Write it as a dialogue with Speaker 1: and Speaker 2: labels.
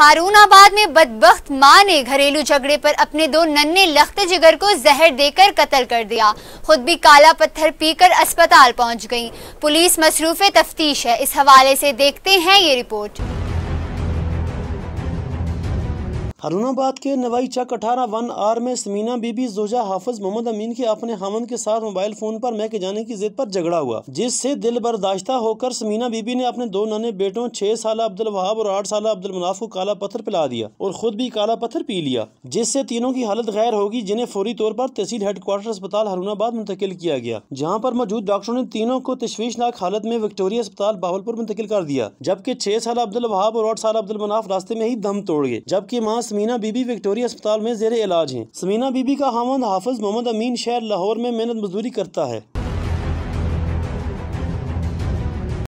Speaker 1: हारूनाबाद में बदबख्त मां ने घरेलू झगड़े पर अपने दो नन्हे लख्त जिगर को जहर देकर कत्ल कर दिया खुद भी काला पत्थर पीकर अस्पताल पहुंच गई पुलिस मसरूफ तफ्तीश है इस हवाले से देखते हैं ये रिपोर्ट
Speaker 2: हरुणाबाद के नवाई चक अठारह वन आर में समीना बीबी जोजा हाफिज मोहम्मद अमीन के अपने हमन के साथ मोबाइल फोन पर मैके जाने की जिद पर झगड़ा हुआ जिससे दिल बर्दाश्ता होकर समीना बीबी ने अपने दो नन्हे बेटों छह साल अब्दुल वहाब और आठ साल अब्दुल मुनाफ को काला पत्थर पिला दिया और खुद भी काला पत्थर पी लिया जिससे तीनों की हालत गैर होगी जिन्हें फौरी तौर पर तहसील हेडक्वार्टर अस्पताल हरुणाबाद मुंतकिल किया गया जहाँ पर मौजूद डॉक्टरों ने तीनों को तशवीशनाक हालत में विक्टोरिया अस्पताल बावलपुर मुंतकिल कर दिया जबकि छह साल अब्दुल वहाब और आठ साल अब्दुल मुनाफ रास्ते में ही दम तोड़ गए जबकि माँ समीना बीबी विक्टोरिया अस्पताल में जेर इलाज हैं समीना बीबी का हामद हाफज मोहम्मद अमीन शहर लाहौर में मेहनत मजदूरी करता है